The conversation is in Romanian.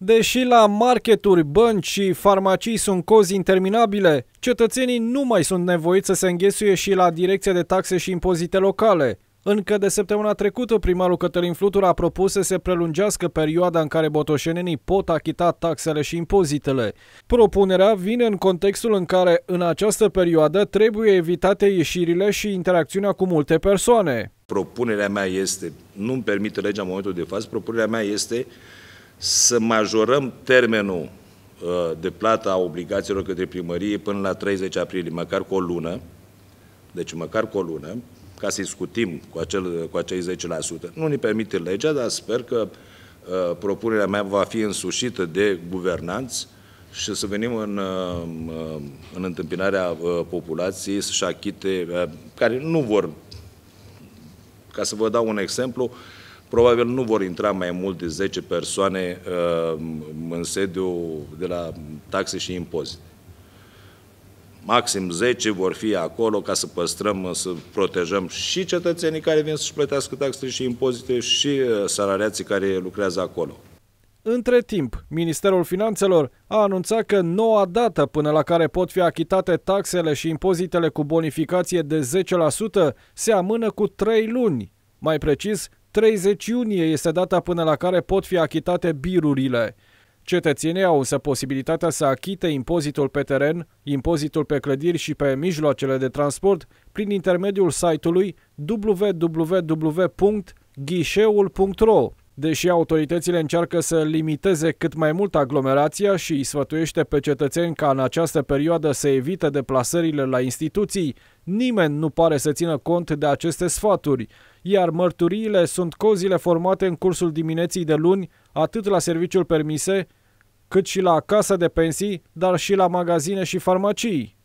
Deși la marketuri, bănci și farmacii sunt cozi interminabile, cetățenii nu mai sunt nevoiți să se înghesuie și la Direcția de Taxe și Impozite Locale. Încă de săptămâna trecută, primarul Cătălin Flutur a propus să se prelungească perioada în care botoșenenii pot achita taxele și impozitele. Propunerea vine în contextul în care, în această perioadă, trebuie evitate ieșirile și interacțiunea cu multe persoane. Propunerea mea este, nu-mi permite legea în momentul de față, propunerea mea este să majorăm termenul uh, de plată a obligațiilor către primărie până la 30 aprilie, măcar cu o lună, deci măcar cu o lună, ca să-i scutim cu, acel, cu acei 10%. Nu ne permite legea, dar sper că uh, propunerea mea va fi însușită de guvernanți și să venim în, uh, uh în întâmpinarea uh, populației să-și achite, uh, care nu vor, ca să vă dau un exemplu, uh, Probabil nu vor intra mai mult de 10 persoane uh, în sediu de la taxe și impozite. Maxim 10 vor fi acolo ca să păstrăm, să protejăm și cetățenii care vin să-și plătească taxe și impozite și uh, salariații care lucrează acolo. Între timp, Ministerul Finanțelor a anunțat că noua dată până la care pot fi achitate taxele și impozitele cu bonificație de 10% se amână cu 3 luni, mai precis 30 iunie este data până la care pot fi achitate birurile. Cetățenii au însă posibilitatea să achite impozitul pe teren, impozitul pe clădiri și pe mijloacele de transport prin intermediul site-ului www.ghiseul.ro. Deși autoritățile încearcă să limiteze cât mai mult aglomerația și îi sfătuiește pe cetățeni ca în această perioadă să evite deplasările la instituții, nimeni nu pare să țină cont de aceste sfaturi, iar mărturiile sunt cozile formate în cursul dimineții de luni, atât la serviciul permise, cât și la casa de pensii, dar și la magazine și farmacii.